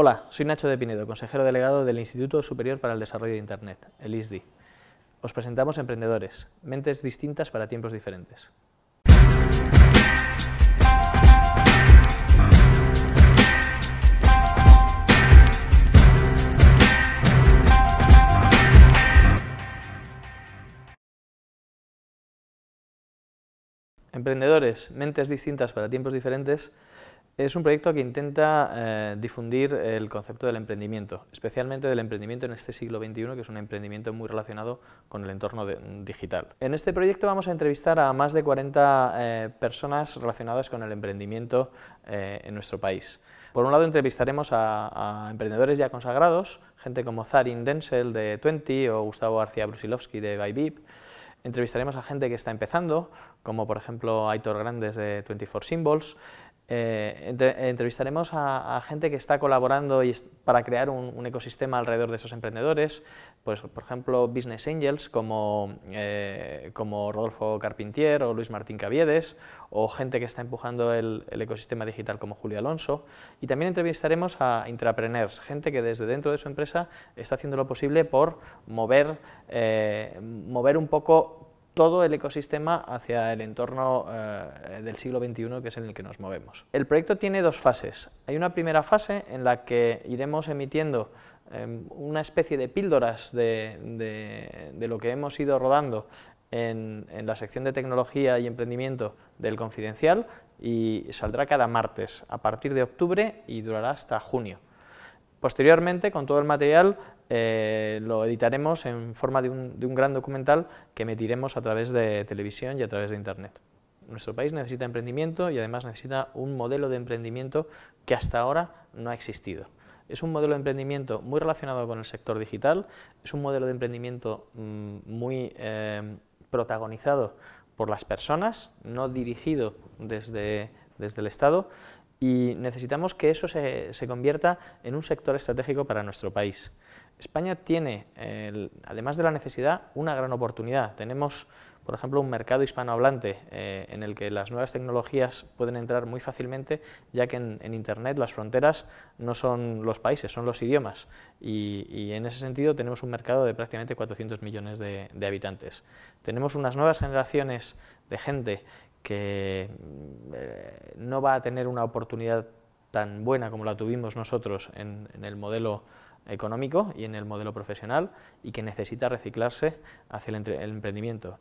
Hola, soy Nacho de Pinedo, consejero delegado del Instituto Superior para el Desarrollo de Internet, el ISDI. Os presentamos Emprendedores, mentes distintas para tiempos diferentes. Emprendedores, mentes distintas para tiempos diferentes es un proyecto que intenta eh, difundir el concepto del emprendimiento, especialmente del emprendimiento en este siglo XXI, que es un emprendimiento muy relacionado con el entorno mm, digital. En este proyecto vamos a entrevistar a más de 40 eh, personas relacionadas con el emprendimiento eh, en nuestro país. Por un lado entrevistaremos a, emprendedores ya consagrados, gente como Zarin Denzel de Twenty o Gustavo García Brusilovsky de Bybip, entrevistaremos a gente que está empezando, como por ejemplo Aitor Grandes de 24 Symbols, eh, entrevistaremos a, gente que está colaborando y para crear un, ecosistema alrededor de esos emprendedores, pues, por ejemplo, business angels como, eh, como Rodolfo Carpintier o Luis Martín Caviedes, o gente que está empujando el, ecosistema digital como Julio Alonso. Y también entrevistaremos a intrapreneurs, gente que desde dentro de su empresa está haciendo lo posible por mover, eh, mover un poco todo el ecosistema hacia el entorno eh, del siglo XXI que es en el que nos movemos. El proyecto tiene dos fases. Hay una primera fase en la que iremos emitiendo em, una especie de píldoras de, lo que hemos ido rodando en la sección de tecnología y emprendimiento del Confidencial y saldrá cada martes a partir de octubre y durará hasta junio. Posteriormente, con todo el material, eh, lo editaremos en forma de un, gran documental que emitiremos a través de televisión y a través de Internet. Nuestro país necesita emprendimiento y además necesita un modelo de emprendimiento que hasta ahora no ha existido. Es un modelo de emprendimiento muy relacionado con el sector digital, es un modelo de emprendimiento mm, muy eh, protagonizado por las personas, no dirigido desde, desde el Estado, y necesitamos que eso se, se, convierta en un sector estratégico para nuestro país. España tiene, eh, además de la necesidad, una gran oportunidad. Tenemos, por ejemplo, un mercado hispanohablante eh, en el que las nuevas tecnologías pueden entrar muy fácilmente, ya que en, Internet las fronteras no son los países, son los idiomas. Y, en ese sentido tenemos un mercado de prácticamente 400 millones de, habitantes. Tenemos unas nuevas generaciones de gente que mm, eh, no va a tener una oportunidad tan buena como la tuvimos nosotros en, en el modelo económico y en el modelo profesional y que necesita reciclarse hacia el, emprendimiento.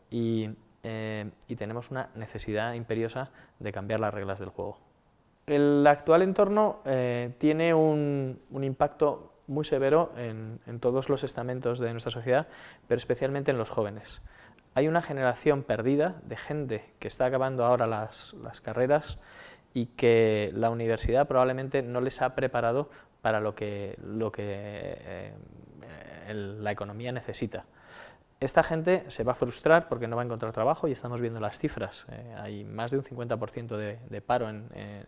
Eh, y, tenemos una necesidad imperiosa de cambiar las reglas del juego. El actual entorno eh, tiene un, impacto muy severo en, todos los estamentos de nuestra sociedad, pero especialmente en los jóvenes. Hay una generación perdida de gente que está acabando ahora las carreras y que la universidad probablemente no les ha preparado para lo que, eh, la economía necesita. Esta gente se va a frustrar porque no va a encontrar trabajo y estamos viendo las cifras. Eh, hay más de un 50% de, paro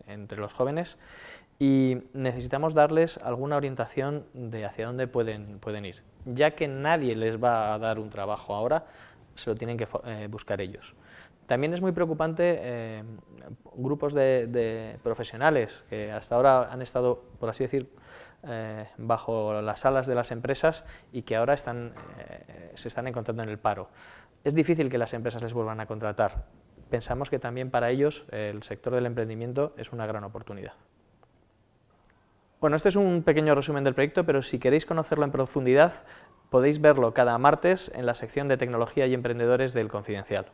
entre los jóvenes y necesitamos darles alguna orientación de hacia dónde pueden ir. Ya que nadie les va a dar un trabajo ahora, se lo tienen que eh, buscar ellos. También es muy preocupante eh, grupos de, profesionales que hasta ahora han estado, por así decir, eh, bajo las alas de las empresas y que ahora eh, se están encontrando en el paro. Es difícil que las empresas les vuelvan a contratar. Pensamos que también para ellos el sector del emprendimiento es una gran oportunidad. Bueno, este es un pequeño resumen del proyecto, pero si queréis conocerlo en profundidad, podéis verlo cada martes en la sección de Tecnología y Emprendedores del Confidencial.